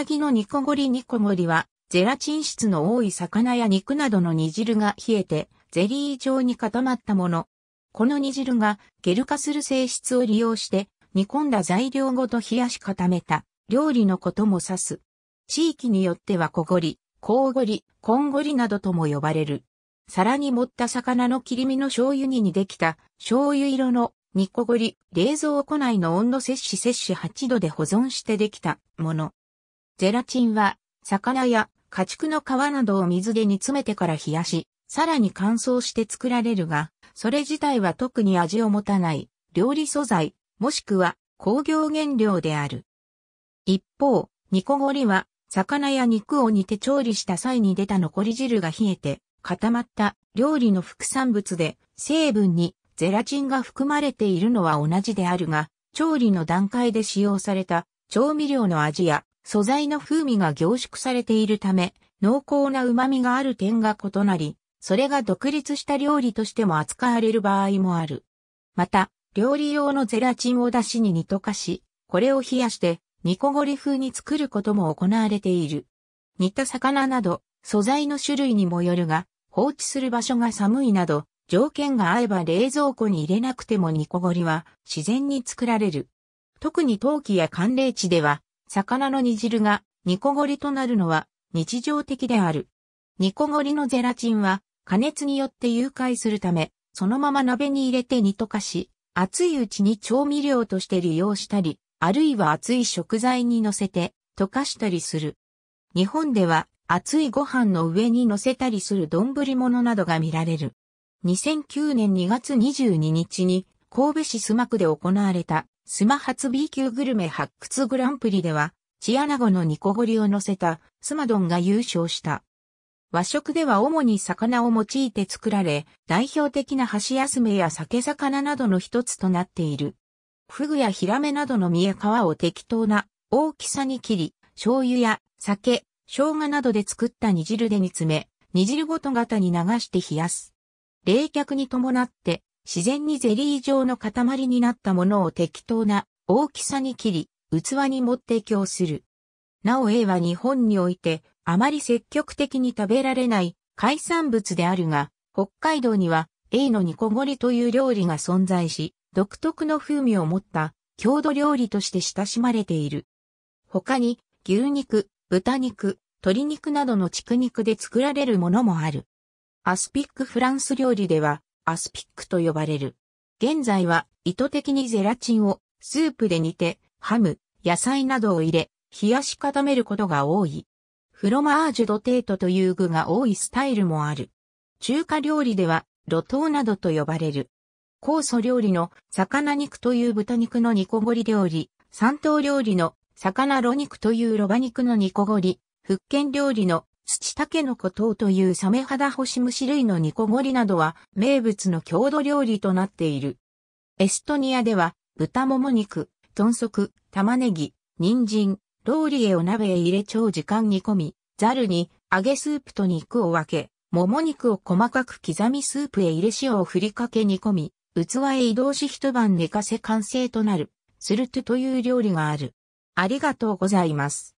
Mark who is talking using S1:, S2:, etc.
S1: 赤木の煮こごり煮こごりは、ゼラチン質の多い魚や肉などの煮汁が冷えて、ゼリー状に固まったもの。この煮汁がゲル化する性質を利用して、煮込んだ材料ごと冷やし固めた料理のことも指す。地域によってはこごり、こうごり、こんごりなどとも呼ばれる。皿に盛った魚の切り身の醤油煮にできた醤油色の煮こごり、冷蔵庫内の温度摂取摂取8度で保存してできたもの。ゼラチンは、魚や家畜の皮などを水で煮詰めてから冷やし、さらに乾燥して作られるが、それ自体は特に味を持たない、料理素材、もしくは工業原料である。一方、煮こごりは、魚や肉を煮て調理した際に出た残り汁が冷えて固まった料理の副産物で成分にゼラチンが含まれているのは同じであるが、調理の段階で使用された調味料の味や素材の風味が凝縮されているため、濃厚な旨味がある点が異なり、それが独立した料理としても扱われる場合もある。また、料理用のゼラチンを出汁に煮溶かし、これを冷やして、煮こごり風に作ることも行われている。煮た魚など、素材の種類にもよるが、放置する場所が寒いなど、条件が合えば冷蔵庫に入れなくても煮こごりは自然に作られる。特に陶器や寒冷地では魚の煮汁が煮こごりとなるのは日常的である。煮こごりのゼラチンは加熱によって誘拐するため、そのまま鍋に入れて煮溶かし、熱いうちに調味料として利用したり、あるいは熱い食材に乗せて溶かしたりする。日本では熱いご飯の上に乗せたりする丼物などが見られる。2009年2月22日に神戸市須磨区で行われたスマ発 B 級グルメ発掘グランプリでは、チアナゴのニコゴリを乗せたスマドンが優勝した。和食では主に魚を用いて作られ、代表的な箸休めや酒魚などの一つとなっている。フグやヒラメなどの身や皮を適当な大きさに切り、醤油や酒、生姜などで作った煮汁で煮詰め、煮汁ごと型に流して冷やす。冷却に伴って自然にゼリー状の塊になったものを適当な大きさに切り、器に持って供する。なお A は日本において、あまり積極的に食べられない海産物であるが、北海道には A の煮こごりという料理が存在し、独特の風味を持った郷土料理として親しまれている。他に、牛肉、豚肉、鶏肉などの畜肉で作られるものもある。アスピックフランス料理では、アスピックと呼ばれる。現在は意図的にゼラチンをスープで煮て、ハム、野菜などを入れ、冷やし固めることが多い。フロマージュドテートという具が多いスタイルもある。中華料理では、露頭などと呼ばれる。酵素料理の魚肉という豚肉の煮こごり料理、三頭料理の魚ロ肉というロバ肉の煮こごり、福建料理の土たけのことというサメ肌干し、ム類の煮こごりなどは名物の郷土料理となっている。エストニアでは豚もも肉、豚足、玉ねぎ、人参、ローリエを鍋へ入れ長時間煮込み、ザルに揚げスープと肉を分け、もも肉を細かく刻みスープへ入れ塩を振りかけ煮込み、器へ移動し一晩寝かせ完成となる、スルトゥという料理がある。ありがとうございます。